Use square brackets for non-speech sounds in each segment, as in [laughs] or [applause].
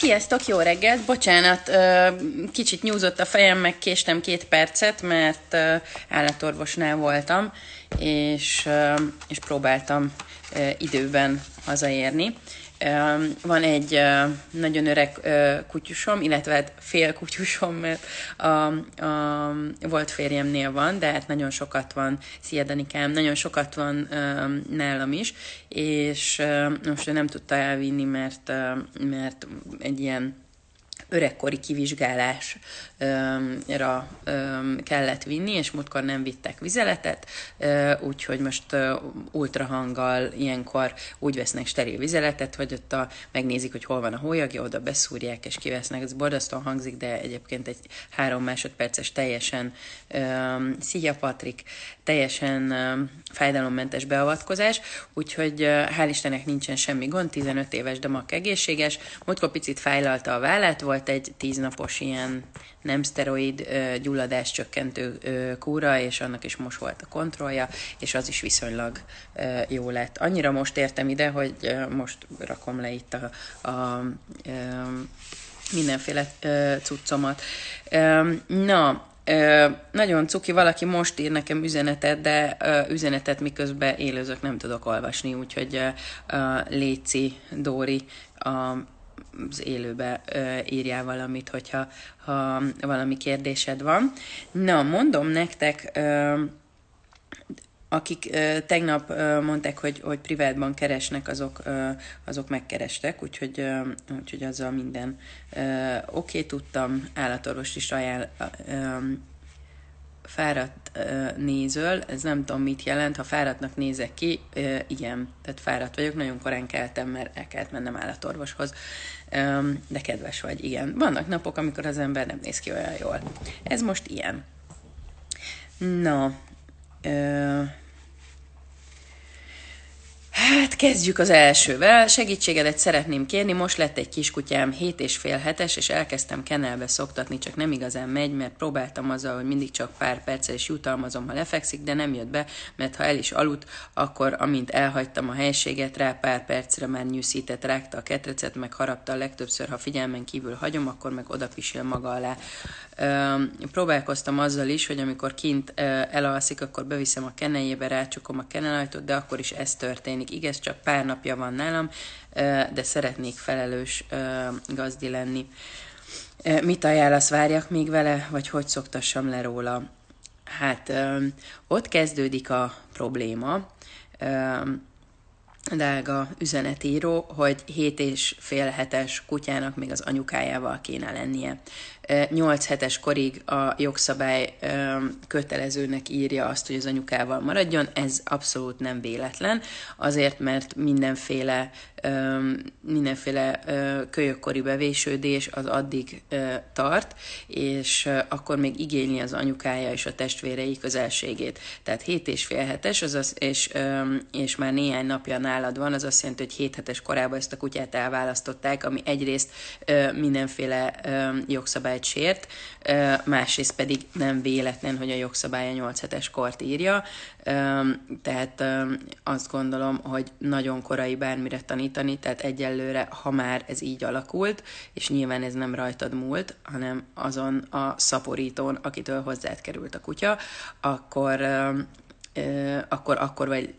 Sziasztok, jó reggelt! Bocsánat, kicsit nyúzott a fejem, meg késtem két percet, mert állatorvosnál voltam, és, és próbáltam időben hazaérni van egy nagyon öreg kutyusom, illetve hát fél kutyusom, mert a, a volt férjemnél van, de hát nagyon sokat van, szia Danikám, nagyon sokat van nálam is, és most ő nem tudta elvinni, mert, mert egy ilyen öregkori kivizsgálásra kellett vinni, és múltkor nem vittek vizeletet, úgyhogy most ultrahanggal ilyenkor úgy vesznek steril vizeletet, hogy ott a, megnézik, hogy hol van a hólyagja, oda beszúrják és kivesznek. Ez borzasztóan hangzik, de egyébként egy három másodperces teljesen szia Patrik teljesen fájdalommentes beavatkozás, úgyhogy hál' Istennek nincsen semmi gond, 15 éves Damak egészséges, múltkor picit fájlalta a vállát, volt egy 10 napos ilyen nem szteroid gyulladás csökkentő kúra, és annak is most volt a kontrollja, és az is viszonylag jó lett. Annyira most értem ide, hogy most rakom le itt a, a, a mindenféle cuccomat. Na, nagyon cuki, valaki most ír nekem üzenetet, de üzenetet miközben élőzök nem tudok olvasni, úgyhogy Léci, Dóri, az élőbe írjál valamit, hogyha ha valami kérdésed van. Na, mondom nektek akik tegnap mondták, hogy, hogy privátban keresnek, azok, azok megkerestek, úgyhogy, úgyhogy azzal minden oké okay, tudtam, állatorvos is ajánl, fáradt nézől, ez nem tudom mit jelent, ha fáradtnak nézek ki, igen, tehát fáradt vagyok, nagyon korán keltem, mert el kellett mennem állatorvoshoz, de kedves vagy, igen. Vannak napok, amikor az ember nem néz ki olyan jól. Ez most ilyen. Na, Uh, Hát kezdjük az elsővel. Segítségedet szeretném kérni, most lett egy kiskutyám 7 és fél hetes, és elkezdtem kenelbe szoktatni, csak nem igazán megy, mert próbáltam azzal, hogy mindig csak pár perccel is jutalmazom, ha lefekszik, de nem jött be, mert ha el is aludt, akkor amint elhagytam a helységet, rá pár percre már nyűszített, rágta a ketrecet, meg harapta a legtöbbször, ha figyelmen kívül hagyom, akkor meg oda pisil maga alá. Üm, próbálkoztam azzal is, hogy amikor kint elalszik, akkor beviszem a kenejébe, rácsukom a kenelajtót, de akkor is ez történik igaz, csak pár napja van nálam, de szeretnék felelős gazdi lenni. Mit ajánlasz, várjak még vele, vagy hogy szoktassam le róla? Hát ott kezdődik a probléma, Dága üzenetíró, hogy hét és fél hetes kutyának még az anyukájával kéne lennie. 8 hetes korig a jogszabály kötelezőnek írja azt, hogy az anyukával maradjon, ez abszolút nem véletlen, azért, mert mindenféle mindenféle kölyökkori bevésődés az addig tart, és akkor még igényli az anyukája és a testvérei közelségét. Tehát 7 és fél hetes, azaz, és, és már néhány napja nálad van, az azt jelenti, hogy 7 hetes korában ezt a kutyát elválasztották, ami egyrészt mindenféle jogszabály jogsabályt sért, másrészt pedig nem véletlen, hogy a jogszabály a 8 hetes kort írja, tehát azt gondolom, hogy nagyon korai bármire tanítani, tehát egyelőre, ha már ez így alakult, és nyilván ez nem rajtad múlt, hanem azon a szaporítón, akitől hozzád került a kutya, akkor akkor, akkor vagy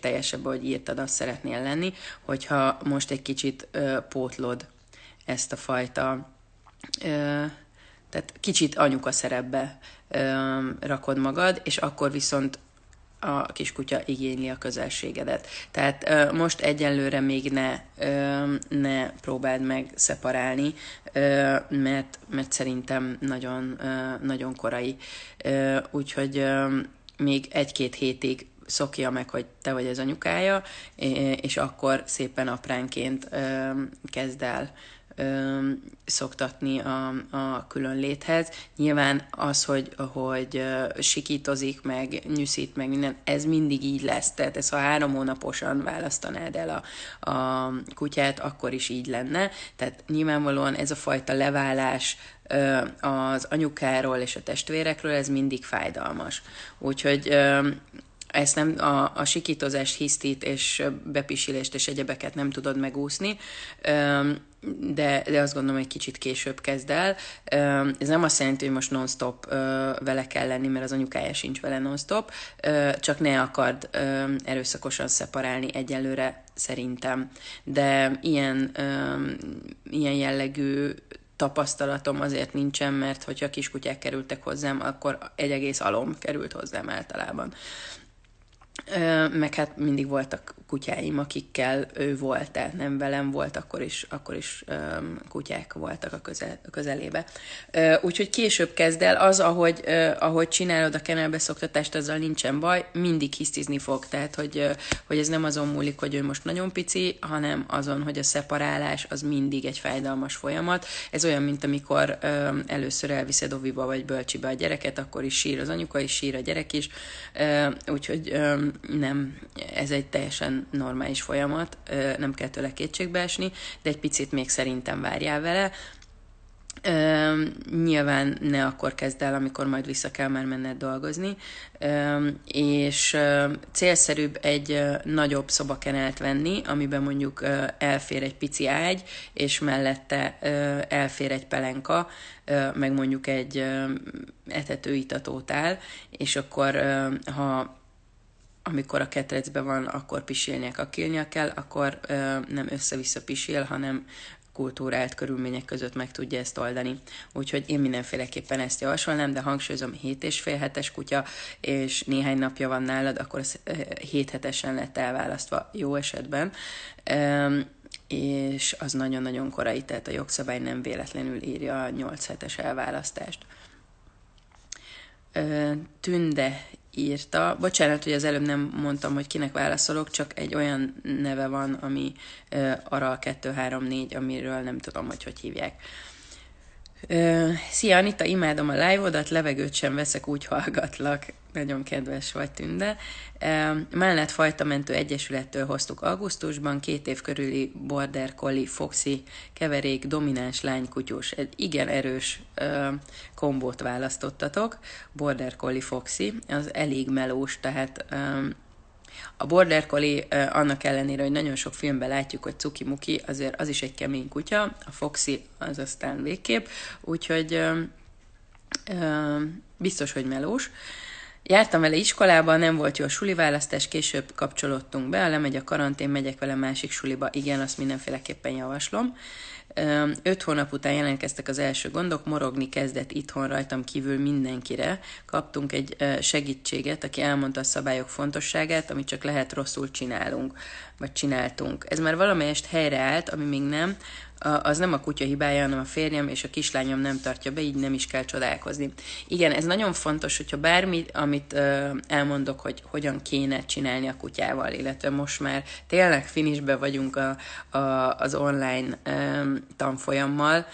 teljesebb, hogy írtad, azt szeretnél lenni, hogyha most egy kicsit pótlod ezt a fajta tehát kicsit anyuka szerepbe rakod magad, és akkor viszont a kiskutya igényli a közelségedet. Tehát most egyenlőre még ne, ne próbáld meg szeparálni, mert, mert szerintem nagyon, nagyon korai. úgyhogy még egy-két hétig szokja meg, hogy te vagy az anyukája, és akkor szépen apránként kezd el ö, szoktatni a, a különléthez. Nyilván az, hogy, hogy sikítozik, meg nyűszít, meg minden, ez mindig így lesz. Tehát ez, ha három hónaposan választanád el a, a kutyát, akkor is így lenne. Tehát nyilvánvalóan ez a fajta leválás ö, az anyukáról és a testvérekről, ez mindig fájdalmas. Úgyhogy ö, ezt nem a, a sikítozást, hisztit és bepisilést és egyebeket nem tudod megúszni de, de azt gondolom, hogy kicsit később kezd el. Ez nem azt jelenti, hogy most non-stop vele kell lenni, mert az anyukája sincs vele non-stop, csak ne akard erőszakosan szeparálni egyelőre szerintem. De ilyen, ilyen jellegű tapasztalatom azért nincsen, mert hogyha kiskutyák kerültek hozzám, akkor egy egész alom került hozzám általában meg hát mindig voltak kutyáim, akikkel ő volt, tehát nem velem volt, akkor is, akkor is kutyák voltak a, közel, közelébe. úgyhogy később kezd el, az, ahogy, uh, ahogy csinálod a szoktatást, azzal nincsen baj, mindig hisztizni fog, tehát hogy, hogy ez nem azon múlik, hogy ő most nagyon pici, hanem azon, hogy a szeparálás az mindig egy fájdalmas folyamat. Ez olyan, mint amikor először elviszed oviba vagy bölcsibe a gyereket, akkor is sír az anyuka, és sír a gyerek is, úgyhogy nem, ez egy teljesen normális folyamat, nem kell tőle esni, de egy picit még szerintem várjál vele. nyilván ne akkor kezd el, amikor majd vissza kell már menned dolgozni, és célszerűbb egy nagyobb szobakenelt venni, amiben mondjuk elfér egy pici ágy, és mellette elfér egy pelenka, meg mondjuk egy etetőitatót áll, és akkor ha amikor a ketrecben van, akkor pisilnie kell, kilnia kell, akkor ö, nem össze-vissza pisil, hanem kultúrált körülmények között meg tudja ezt oldani. Úgyhogy én mindenféleképpen ezt javasolnám, de hangsúlyozom, 7 és fél hetes kutya, és néhány napja van nálad, akkor ez 7 hetesen lett elválasztva jó esetben, és az nagyon-nagyon korai, tehát a jogszabály nem véletlenül írja a 8 hetes elválasztást. Tünde írta. Bocsánat, hogy az előbb nem mondtam, hogy kinek válaszolok, csak egy olyan neve van, ami uh, Aral 234, amiről nem tudom, hogy hogy hívják. Uh, Szia Anita, imádom a live-odat, levegőt sem veszek, úgy hallgatlak. Nagyon kedves vagy, Tünde. Mellett Fajtamentő Egyesülettől hoztuk augusztusban, két év körüli border collie, foxy, keverék, domináns lánykutyus. Egy igen erős kombót választottatok, border collie, foxy, az elég melós, tehát a border collie annak ellenére, hogy nagyon sok filmben látjuk, hogy cuki-muki, azért az is egy kemény kutya, a Foxy az aztán végképp, úgyhogy biztos, hogy melós. Jártam vele iskolába, nem volt jó a suli választás, később kapcsolódtunk be, lemegy a karantén, megyek vele másik suliba, igen, azt mindenféleképpen javaslom. Uh, Öt hónap után jelentkeztek az első gondok, morogni kezdett itthon rajtam kívül mindenkire. Kaptunk egy segítséget, aki elmondta a szabályok fontosságát, amit csak lehet rosszul csinálunk, vagy csináltunk. Ez már valamelyest helyreállt, ami még nem, az nem a kutya hibája, hanem a férjem és a kislányom nem tartja be, így nem is kell csodálkozni. Igen, ez nagyon fontos, hogyha bármi, amit elmondok, hogy hogyan kéne csinálni a kutyával, illetve most már tényleg finisbe vagyunk a, a, az online tanfolyammal,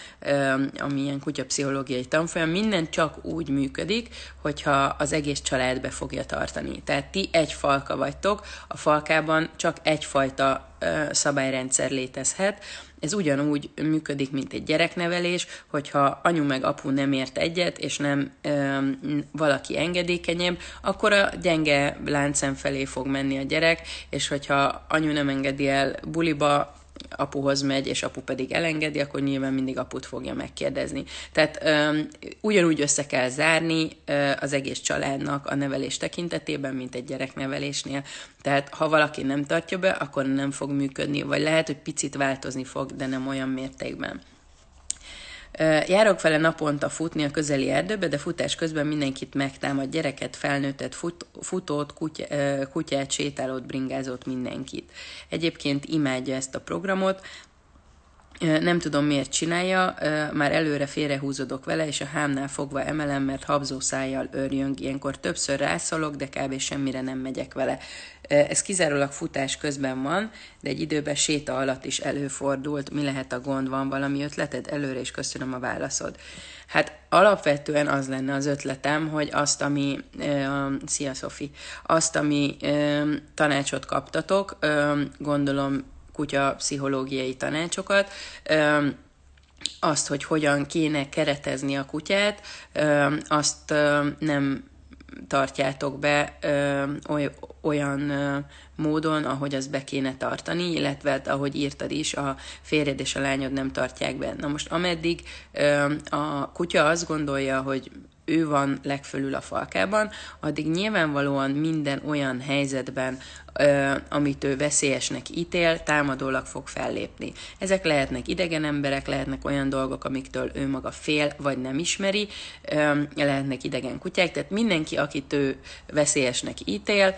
ami ilyen kutyapszichológiai tanfolyam, minden csak úgy működik, hogyha az egész család be fogja tartani. Tehát ti egy falka vagytok, a falkában csak egyfajta szabályrendszer létezhet, ez ugyanúgy működik, mint egy gyereknevelés, hogyha anyu meg apu nem ért egyet, és nem ö, valaki engedékenyebb, akkor a gyenge láncem felé fog menni a gyerek, és hogyha anyu nem engedi el buliba, apuhoz megy, és apu pedig elengedi, akkor nyilván mindig aput fogja megkérdezni. Tehát öm, ugyanúgy össze kell zárni ö, az egész családnak a nevelés tekintetében, mint egy gyereknevelésnél. Tehát ha valaki nem tartja be, akkor nem fog működni, vagy lehet, hogy picit változni fog, de nem olyan mértékben. Járok vele naponta futni a közeli erdőbe, de futás közben mindenkit megtámad, gyereket, felnőttet, fut, futót, kutya, kutyát, sétálót, bringázót, mindenkit. Egyébként imádja ezt a programot, nem tudom miért csinálja, már előre félrehúzodok vele, és a hámnál fogva emelem, mert habzó szájjal örjöng. Ilyenkor többször rászolok, de kb. semmire nem megyek vele. Ez kizárólag futás közben van, de egy időben séta alatt is előfordult. Mi lehet a gond, van valami ötleted? Előre is köszönöm a válaszod. Hát alapvetően az lenne az ötletem, hogy azt, ami, szia Szofi, azt, ami tanácsot kaptatok, gondolom kutya pszichológiai tanácsokat, azt, hogy hogyan kéne keretezni a kutyát, azt nem tartjátok be ö, olyan ö, módon, ahogy az be kéne tartani, illetve hát, ahogy írtad is, a férjed és a lányod nem tartják be. Na most ameddig ö, a kutya azt gondolja, hogy ő van legfölül a falkában, addig nyilvánvalóan minden olyan helyzetben, amit ő veszélyesnek ítél, támadólag fog fellépni. Ezek lehetnek idegen emberek, lehetnek olyan dolgok, amiktől ő maga fél, vagy nem ismeri, lehetnek idegen kutyák, tehát mindenki, akit ő veszélyesnek ítél,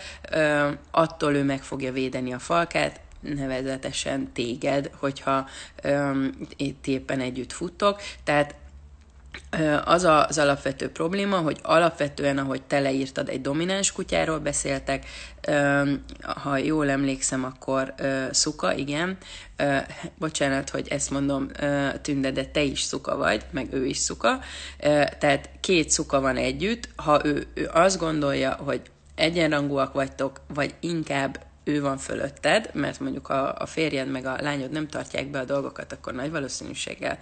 attól ő meg fogja védeni a falkát, nevezetesen téged, hogyha öm, itt éppen együtt futtok. Tehát az az alapvető probléma, hogy alapvetően, ahogy te leírtad, egy domináns kutyáról beszéltek, ha jól emlékszem, akkor szuka, igen, bocsánat, hogy ezt mondom, Tünde, de te is szuka vagy, meg ő is szuka, tehát két szuka van együtt, ha ő, ő azt gondolja, hogy egyenrangúak vagytok, vagy inkább ő van fölötted, mert mondjuk a, a férjed meg a lányod nem tartják be a dolgokat, akkor nagy valószínűséggel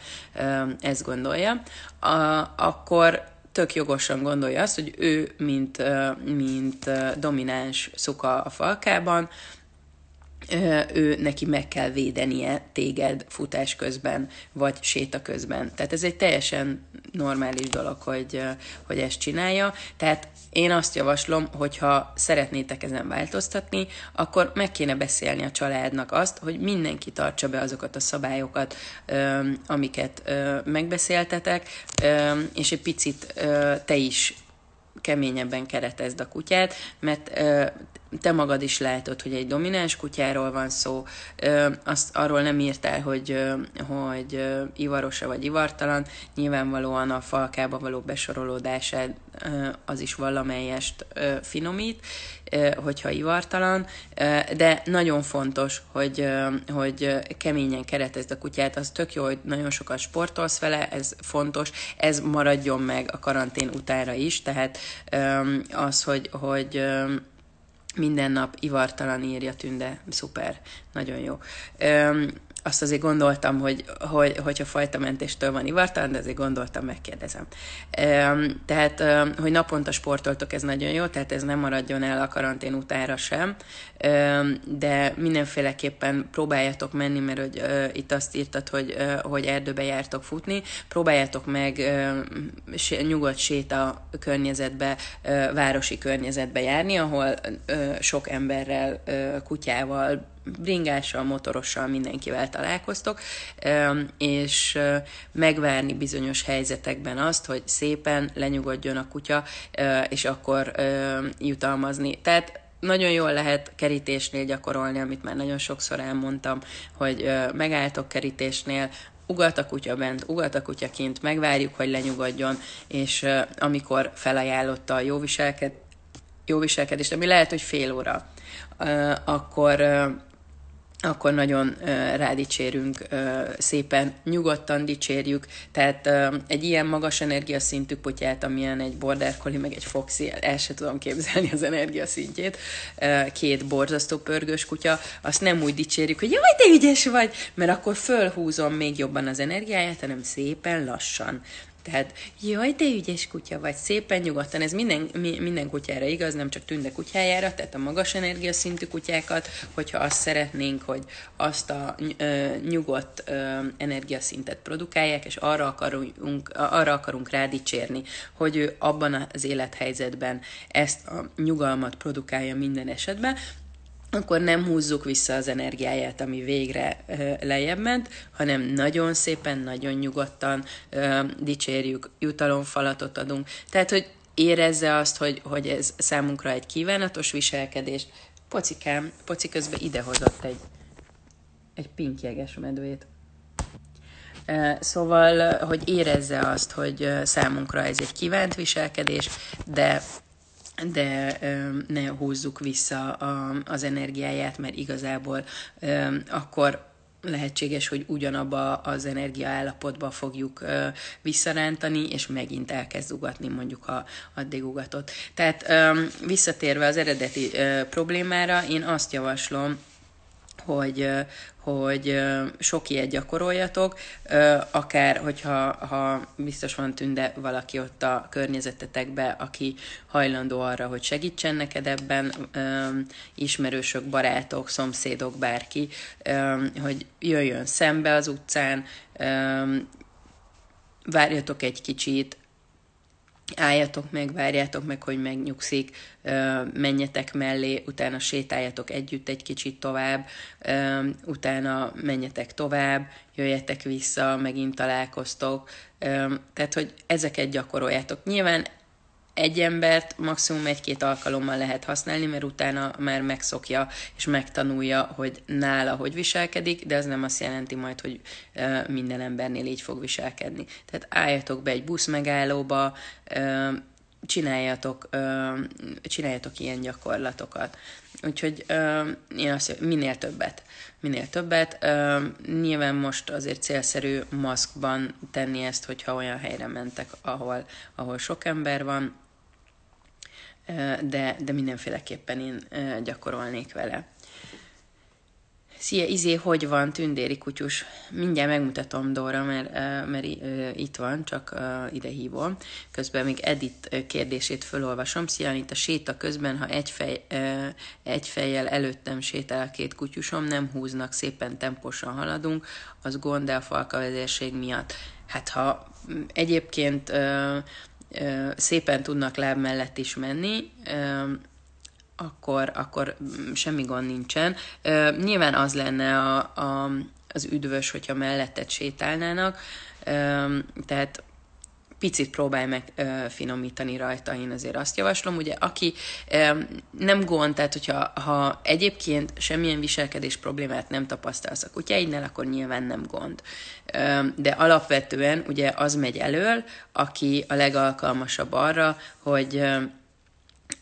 ezt gondolja, a, akkor tök jogosan gondolja azt, hogy ő, mint, mint domináns szuka a falkában, ő neki meg kell védenie téged futás közben, vagy séta közben. Tehát ez egy teljesen normális dolog, hogy, hogy ezt csinálja. Tehát én azt javaslom, hogyha szeretnétek ezen változtatni, akkor meg kéne beszélni a családnak azt, hogy mindenki tartsa be azokat a szabályokat, amiket megbeszéltetek, és egy picit te is keményebben keretezd a kutyát, mert te magad is látod, hogy egy domináns kutyáról van szó, ö, azt arról nem írtál, hogy, hogy ivarosa vagy ivartalan, nyilvánvalóan a falkába való besorolódása ö, az is valamelyest ö, finomít, ö, hogyha ivartalan, ö, de nagyon fontos, hogy, ö, hogy keményen keretezd a kutyát, az tök jó, hogy nagyon sokat sportolsz vele, ez fontos, ez maradjon meg a karantén utára is, tehát ö, az, hogy, hogy ö, minden nap ivartalan írja tünde, szuper, nagyon jó azt azért gondoltam, hogy, hogy hogyha mentéstől van ivartalan, de azért gondoltam, megkérdezem. Tehát, hogy naponta sportoltok, ez nagyon jó, tehát ez nem maradjon el a karantén utára sem, de mindenféleképpen próbáljátok menni, mert hogy itt azt írtad, hogy, hogy erdőbe jártok futni, próbáljátok meg nyugodt séta környezetbe, városi környezetbe járni, ahol sok emberrel, kutyával, bringással, motorossal, mindenkivel találkoztok, és megvárni bizonyos helyzetekben azt, hogy szépen lenyugodjon a kutya, és akkor jutalmazni. Tehát nagyon jól lehet kerítésnél gyakorolni, amit már nagyon sokszor elmondtam, hogy megálltok kerítésnél, ugat a kutya bent, ugat a kutya kint, megvárjuk, hogy lenyugodjon, és amikor felajánlotta a jó, viselked, jó viselkedést, ami lehet, hogy fél óra, akkor akkor nagyon rádicsérünk, szépen nyugodtan dicsérjük. Tehát egy ilyen magas energiaszintű kutyát, amilyen egy border collie, meg egy foxy, el se tudom képzelni az energiaszintjét, két borzasztó pörgős kutya, azt nem úgy dicsérjük, hogy jaj, te ügyes vagy, mert akkor fölhúzom még jobban az energiáját, hanem szépen lassan. Tehát, jaj, te ügyes kutya vagy, szépen nyugodtan. Ez minden, mi, minden kutyára igaz, nem csak tünde kutyájára, tehát a magas energiaszintű kutyákat, hogyha azt szeretnénk, hogy azt a ö, nyugodt ö, energiaszintet produkálják, és arra akarunk, arra akarunk rádicsérni, hogy ő abban az élethelyzetben ezt a nyugalmat produkálja minden esetben, akkor nem húzzuk vissza az energiáját, ami végre lejjebb ment, hanem nagyon szépen, nagyon nyugodtan dicsérjük, jutalomfalatot adunk. Tehát, hogy érezze azt, hogy, hogy ez számunkra egy kívánatos viselkedés. Pocikám, poci közben idehozott egy, egy pinkjeges medvét. Szóval, hogy érezze azt, hogy számunkra ez egy kívánt viselkedés, de de ne húzzuk vissza a, az energiáját, mert igazából akkor lehetséges, hogy ugyanabba az energiaállapotba fogjuk ö, visszarántani, és megint elkezd ugatni mondjuk a addig ugatott. Tehát ö, visszatérve az eredeti ö, problémára, én azt javaslom, hogy, hogy sok ilyet gyakoroljatok, akár hogyha ha biztos van tünde valaki ott a környezetetekbe, aki hajlandó arra, hogy segítsen neked ebben, ismerősök, barátok, szomszédok, bárki, hogy jöjjön szembe az utcán, várjatok egy kicsit, álljatok meg, várjátok meg, hogy megnyugszik, menjetek mellé, utána sétáljatok együtt egy kicsit tovább, utána menjetek tovább, jöjjetek vissza, megint találkoztok. Tehát, hogy ezeket gyakoroljátok. Nyilván egy embert maximum egy-két alkalommal lehet használni, mert utána már megszokja és megtanulja, hogy nála hogy viselkedik, de ez nem azt jelenti majd, hogy minden embernél így fog viselkedni. Tehát álljatok be egy busz megállóba, csináljatok, csináljatok ilyen gyakorlatokat. Úgyhogy én azt mondom, minél többet. Minél többet. Nyilván most azért célszerű maszkban tenni ezt, hogyha olyan helyre mentek, ahol, ahol sok ember van, de, de mindenféleképpen én gyakorolnék vele. Szia, Izé, hogy van, tündéri kutyus? Mindjárt megmutatom Dóra, mert, mert itt van, csak ide hívom. Közben még Edit kérdését felolvasom. Szia, a séta közben, ha egy, fej, egy fejjel előttem sétál a két kutyusom, nem húznak, szépen temposan haladunk, az gond a falka vezérség miatt. Hát ha egyébként szépen tudnak láb mellett is menni, akkor, akkor mm, semmi gond nincsen. Nyilván az lenne a, a, az üdvös, hogyha mellettet sétálnának, tehát picit próbálj meg ö, finomítani rajta, én azért azt javaslom. Ugye, aki ö, nem gond, tehát hogyha ha egyébként semmilyen viselkedés problémát nem tapasztalsz a kutyáidnál, akkor nyilván nem gond. Ö, de alapvetően ugye az megy elől, aki a legalkalmasabb arra, hogy ö,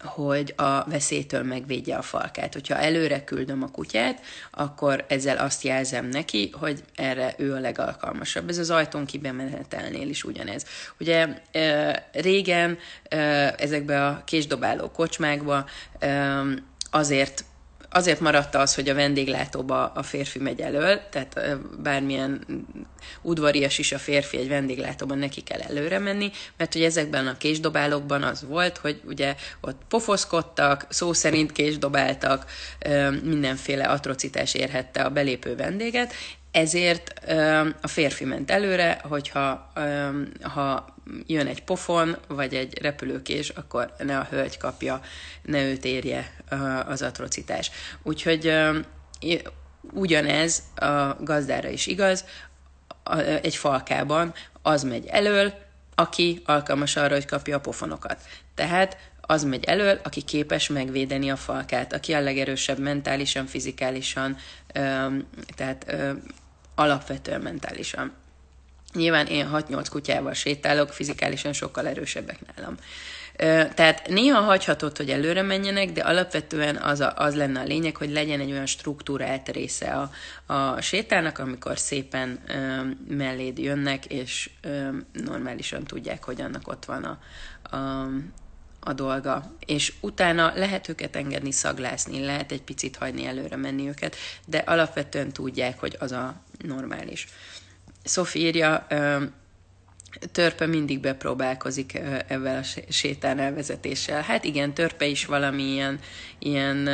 hogy a veszélytől megvédje a falkát. Hogyha előre küldöm a kutyát, akkor ezzel azt jelzem neki, hogy erre ő a legalkalmasabb. Ez az ajtón kibemenetelnél is ugyanez. Ugye régen ezekbe a késdobáló kocsmákba azért azért maradta az, hogy a vendéglátóba a férfi megy elől, tehát bármilyen udvarias is a férfi egy vendéglátóban neki kell előre menni, mert hogy ezekben a késdobálókban az volt, hogy ugye ott pofoszkodtak, szó szerint késdobáltak, mindenféle atrocitás érhette a belépő vendéget, ezért a férfi ment előre, hogyha ha jön egy pofon, vagy egy repülőkés, akkor ne a hölgy kapja, ne őt érje az atrocitás. Úgyhogy ugyanez a gazdára is igaz, egy falkában az megy elől, aki alkalmas arra, hogy kapja a pofonokat. Tehát az megy elől, aki képes megvédeni a falkát, aki a legerősebb mentálisan, fizikálisan, tehát alapvetően mentálisan. Nyilván én 6-8 kutyával sétálok, fizikálisan sokkal erősebbek nálam. Tehát néha hagyhatod, hogy előre menjenek, de alapvetően az, a, az lenne a lényeg, hogy legyen egy olyan struktúrált része a, a sétának, amikor szépen ö, melléd jönnek, és ö, normálisan tudják, hogy annak ott van a, a, a dolga. És utána lehet őket engedni szaglászni, lehet egy picit hagyni előre menni őket, de alapvetően tudják, hogy az a normális. Sophie írja, Törpe mindig bepróbálkozik ebben a sétán elvezetéssel. Hát igen, törpe is valamilyen ilyen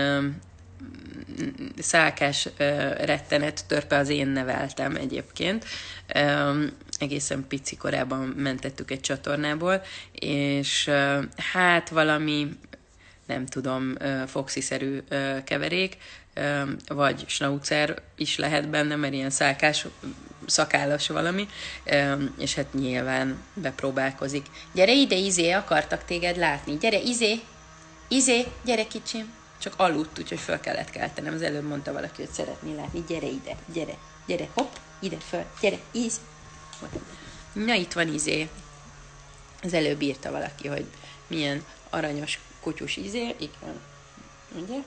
szálkás rettenet törpe az én neveltem egyébként. Egészen pici korában mentettük egy csatornából, és hát valami nem tudom, foxiszerű keverék, vagy snaucer is lehet benne, mert ilyen szálkás, szakállas valami, és hát nyilván bepróbálkozik. Gyere ide, izé, akartak téged látni. Gyere, izé, izé, gyere kicsim. Csak aludt, úgyhogy föl kellett keltenem. Az előbb mondta valaki, hogy szeretné látni. Gyere ide, gyere, gyere, hopp, ide föl, gyere, íz. Na, itt van izé. Az előbb írta valaki, hogy milyen aranyos kutyus ízé, igen, ugye?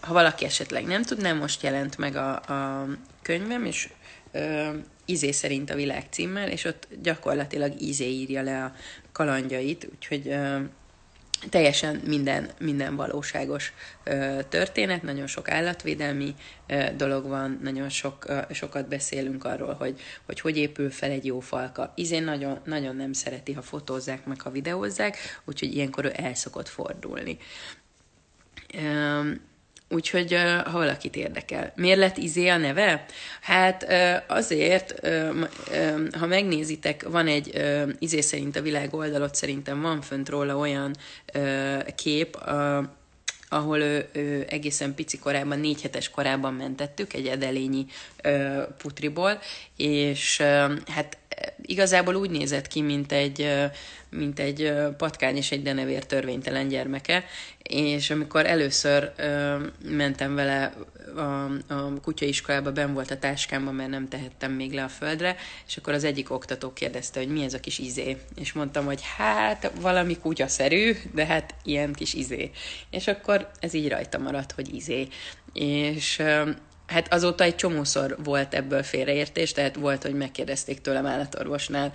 Ha valaki esetleg nem tudná, most jelent meg a, a könyvem, és ö, ízé szerint a világ címmel, és ott gyakorlatilag ízé írja le a kalandjait, úgyhogy ö, teljesen minden, minden valóságos ö, történet, nagyon sok állatvédelmi ö, dolog van, nagyon sok, ö, sokat beszélünk arról, hogy, hogy hogy épül fel egy jó falka. Izén nagyon, nagyon nem szereti, ha fotózzák, meg ha videózzák, úgyhogy ilyenkor ő el szokott fordulni. Ö, Úgyhogy, ha valakit érdekel. Miért lett Izé a neve? Hát azért, ha megnézitek, van egy Izé szerint a világ oldalot, szerintem van fönt róla olyan kép, ahol ő, ő egészen pici korában, négy hetes korában mentettük egy edelényi ö, putriból, és ö, hát igazából úgy nézett ki, mint egy, mint egy patkány és egy denevér törvénytelen gyermeke, és amikor először mentem vele a, a kutyaiskolába, ben volt a táskámban, mert nem tehettem még le a földre, és akkor az egyik oktató kérdezte, hogy mi ez a kis izé, és mondtam, hogy hát valami kutyaszerű, de hát ilyen kis izé. És akkor ez így rajta maradt, hogy izé. És Hát azóta egy csomószor volt ebből félreértés, tehát volt, hogy megkérdezték tőlem állatorvosnál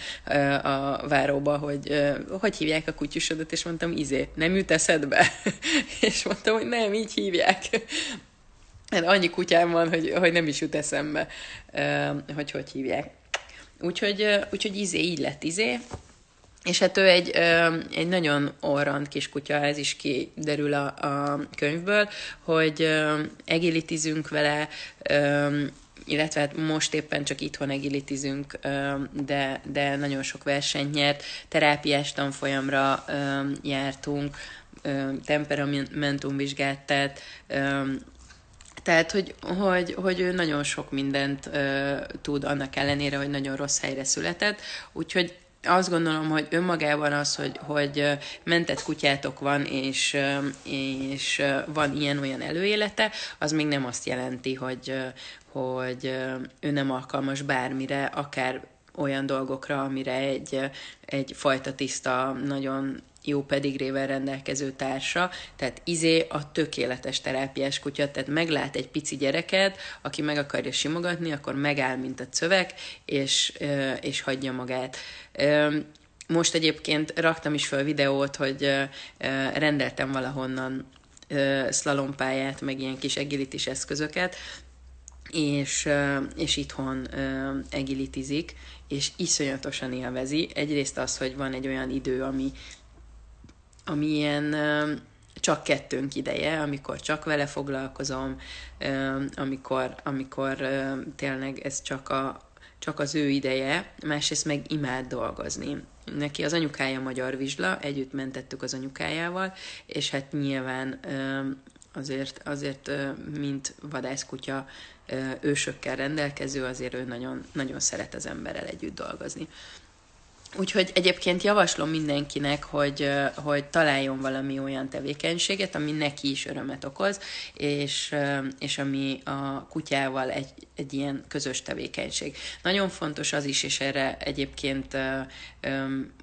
a váróba, hogy hogy hívják a kutyusodat, és mondtam, izé, nem jut eszedbe? [laughs] és mondtam, hogy nem, így hívják. Hát annyi kutyám van, hogy, hogy nem is jut eszembe, hogy hogy hívják. Úgyhogy, úgyhogy izé, így lett izé, és hát ő egy, egy nagyon orrant kiskutya, ez is kiderül a, a könyvből, hogy egilitizünk vele, illetve hát most éppen csak itthon egilitizünk, de, de nagyon sok versenyt nyert, terápiás tanfolyamra jártunk, temperamentumvizsgát tett, tehát, hogy, hogy, hogy ő nagyon sok mindent ö, tud, annak ellenére, hogy nagyon rossz helyre született, úgyhogy azt gondolom, hogy önmagában az, hogy, hogy mentett kutyátok van, és, és van ilyen-olyan előélete, az még nem azt jelenti, hogy, hogy ő nem alkalmas bármire, akár olyan dolgokra, amire egy, egy fajta tiszta, nagyon jó pedigrével rendelkező társa, tehát izé a tökéletes terápiás kutya, tehát meglát egy pici gyereket, aki meg akarja simogatni, akkor megáll, mint a cövek, és, és hagyja magát. Most egyébként raktam is fel videót, hogy rendeltem valahonnan szlalompáját, meg ilyen kis egilitis eszközöket, és, és itthon egilitizik, és iszonyatosan élvezi. Egyrészt az, hogy van egy olyan idő, ami ami ilyen csak kettőnk ideje, amikor csak vele foglalkozom, amikor, amikor tényleg ez csak, a, csak az ő ideje, másrészt meg imád dolgozni. Neki az anyukája Magyar Vizsla, együtt mentettük az anyukájával, és hát nyilván azért, azért mint vadászkutya ősökkel rendelkező, azért ő nagyon, nagyon szeret az emberrel együtt dolgozni. Úgyhogy egyébként javaslom mindenkinek, hogy, hogy találjon valami olyan tevékenységet, ami neki is örömet okoz, és, és ami a kutyával egy, egy ilyen közös tevékenység. Nagyon fontos az is, és erre egyébként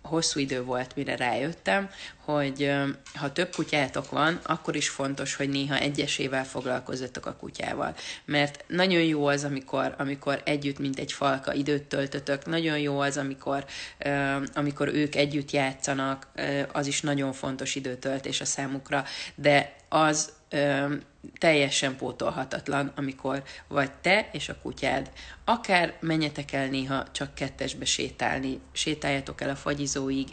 hosszú idő volt, mire rájöttem, hogy ha több kutyátok van, akkor is fontos, hogy néha egyesével foglalkozzatok a kutyával. Mert nagyon jó az, amikor, amikor együtt, mint egy falka időt töltötök, nagyon jó az, amikor, amikor ők együtt játszanak, az is nagyon fontos időtöltés a számukra, de az teljesen pótolhatatlan, amikor vagy te és a kutyád. Akár menjetek el néha csak kettesbe sétálni, sétáljatok el a fagyizóig,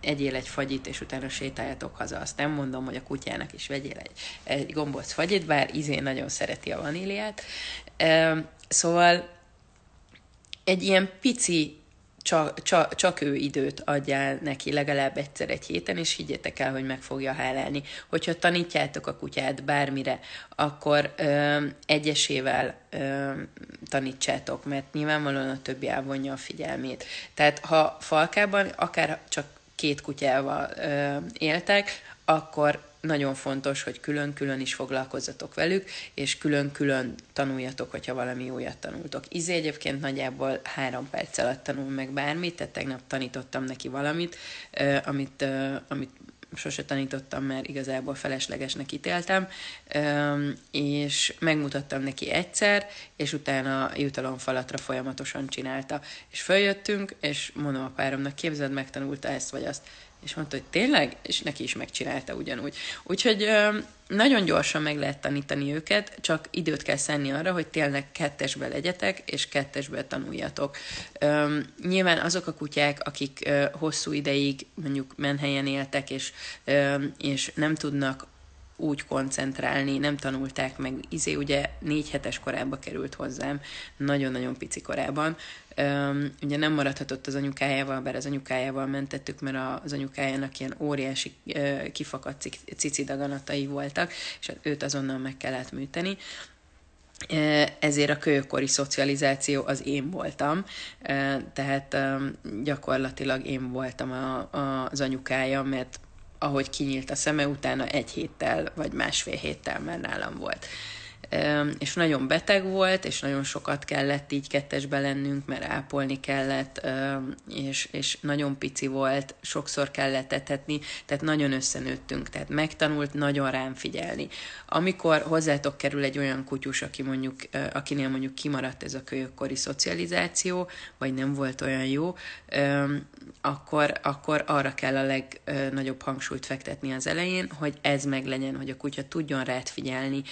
egyél egy fagyit, és utána sétáljatok haza. Azt nem mondom, hogy a kutyának is vegyél egy, egy gombóc fagyit, bár izé nagyon szereti a vaníliát. szóval egy ilyen pici csak, csak, csak ő időt adjál neki legalább egyszer egy héten, és higgyétek el, hogy meg fogja hálálni. Hogyha tanítjátok a kutyát bármire, akkor ö, egyesével ö, tanítsátok, mert nyilvánvalóan a többi elvonja a figyelmét. Tehát ha falkában akár csak két kutyával ö, éltek, akkor nagyon fontos, hogy külön-külön is foglalkozzatok velük, és külön-külön tanuljatok, hogyha valami újat tanultok. Izé egyébként nagyjából három perc alatt tanul meg bármit, tehát tegnap tanítottam neki valamit, amit, amit sose tanítottam, mert igazából feleslegesnek ítéltem, és megmutattam neki egyszer, és utána jutalomfalatra folyamatosan csinálta. És följöttünk, és mondom a páromnak, képzeld, megtanulta ezt vagy azt. És mondta, hogy tényleg? És neki is megcsinálta ugyanúgy. Úgyhogy nagyon gyorsan meg lehet tanítani őket, csak időt kell szenni arra, hogy tényleg kettesbe legyetek, és kettesbe tanuljatok. nyilván azok a kutyák, akik ö, hosszú ideig mondjuk menhelyen éltek, és, ö, és nem tudnak úgy koncentrálni, nem tanulták meg. Izé ugye négy hetes korába került hozzám, nagyon-nagyon pici korában, Öm, ugye nem maradhatott az anyukájával, bár az anyukájával mentettük, mert az anyukájának ilyen óriási ö, kifakadt daganatai voltak, és hát őt azonnal meg kellett műteni ezért a kölyökkori szocializáció az én voltam, tehát gyakorlatilag én voltam a, a, az anyukája, mert ahogy kinyílt a szeme, utána egy héttel vagy másfél héttel már nálam volt és nagyon beteg volt, és nagyon sokat kellett így kettesbe lennünk, mert ápolni kellett, és, és nagyon pici volt, sokszor kellett etetni, tehát nagyon összenőttünk, tehát megtanult nagyon rám figyelni. Amikor hozzátok kerül egy olyan kutyus, aki mondjuk, akinél mondjuk kimaradt ez a kölyökkori szocializáció, vagy nem volt olyan jó, akkor, akkor arra kell a legnagyobb hangsúlyt fektetni az elején, hogy ez meg legyen, hogy a kutya tudjon rád figyelni,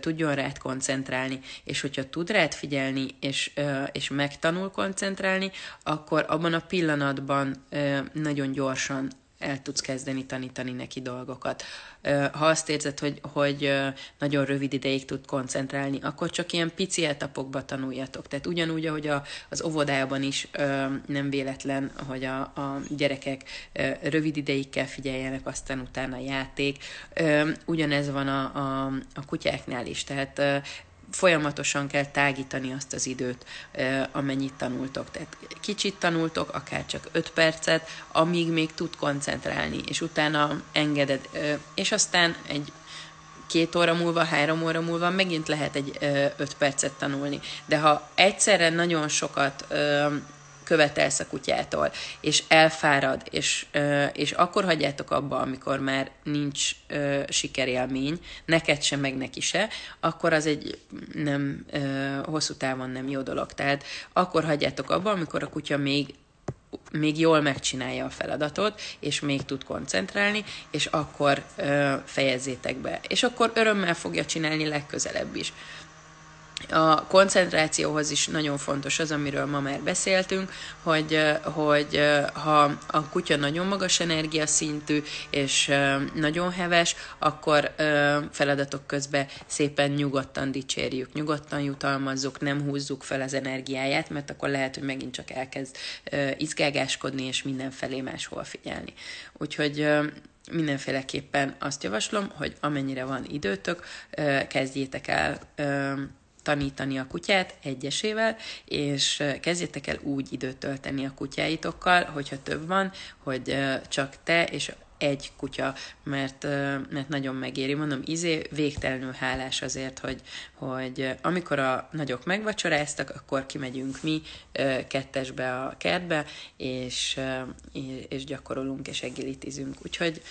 tudjon tudjon rád koncentrálni, és hogyha tud rád figyelni, és, és megtanul koncentrálni, akkor abban a pillanatban nagyon gyorsan el tudsz kezdeni tanítani neki dolgokat. Ha azt érzed, hogy, hogy nagyon rövid ideig tud koncentrálni, akkor csak ilyen pici etapokba tanuljatok. Tehát ugyanúgy, ahogy a, az óvodában is nem véletlen, hogy a, a gyerekek rövid ideig kell figyeljenek, aztán utána játék. Ugyanez van a, a, a kutyáknál is. Tehát folyamatosan kell tágítani azt az időt, amennyit tanultok. Tehát kicsit tanultok, akár csak 5 percet, amíg még tud koncentrálni, és utána engeded, és aztán egy két óra múlva, három óra múlva megint lehet egy öt percet tanulni. De ha egyszerre nagyon sokat követelsz a kutyától, és elfárad, és, és akkor hagyjátok abba, amikor már nincs sikerélmény, neked sem, meg neki se, akkor az egy nem hosszú távon nem jó dolog. Tehát akkor hagyjátok abba, amikor a kutya még még jól megcsinálja a feladatot, és még tud koncentrálni, és akkor ö, fejezzétek be. És akkor örömmel fogja csinálni legközelebb is a koncentrációhoz is nagyon fontos az, amiről ma már beszéltünk, hogy, hogy ha a kutya nagyon magas energiaszintű és nagyon heves, akkor feladatok közben szépen nyugodtan dicsérjük, nyugodtan jutalmazzuk, nem húzzuk fel az energiáját, mert akkor lehet, hogy megint csak elkezd izgágáskodni és mindenfelé máshol figyelni. Úgyhogy mindenféleképpen azt javaslom, hogy amennyire van időtök, kezdjétek el tanítani a kutyát egyesével, és kezdjétek el úgy időt tölteni a kutyáitokkal, hogyha több van, hogy csak te és egy kutya, mert, mert nagyon megéri. Mondom, izé végtelenül hálás azért, hogy, hogy amikor a nagyok megvacsoráztak, akkor kimegyünk mi kettesbe a kertbe, és, és gyakorolunk és egilitizünk. Úgyhogy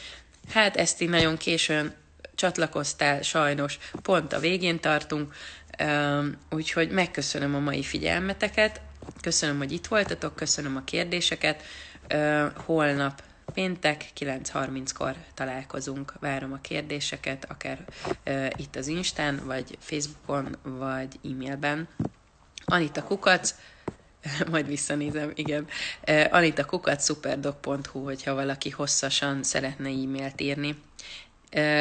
hát ezt így nagyon későn csatlakoztál, sajnos pont a végén tartunk, Úgyhogy megköszönöm a mai figyelmeteket, köszönöm, hogy itt voltatok, köszönöm a kérdéseket. Holnap péntek 9.30-kor találkozunk, várom a kérdéseket, akár itt az Instán, vagy Facebookon, vagy e-mailben. Anita Kukac, [laughs] majd visszanézem, igen. Anita Kukac, superdoc.hu, hogyha valaki hosszasan szeretne e-mailt írni.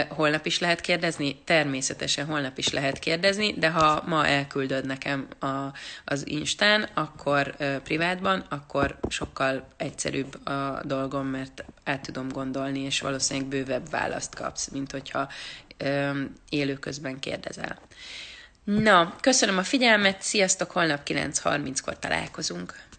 Holnap is lehet kérdezni? Természetesen holnap is lehet kérdezni, de ha ma elküldöd nekem a, az Instán, akkor privátban, akkor sokkal egyszerűbb a dolgom, mert át tudom gondolni, és valószínűleg bővebb választ kapsz, mint hogyha élő közben kérdezel. Na, köszönöm a figyelmet, sziasztok, holnap 9.30-kor találkozunk.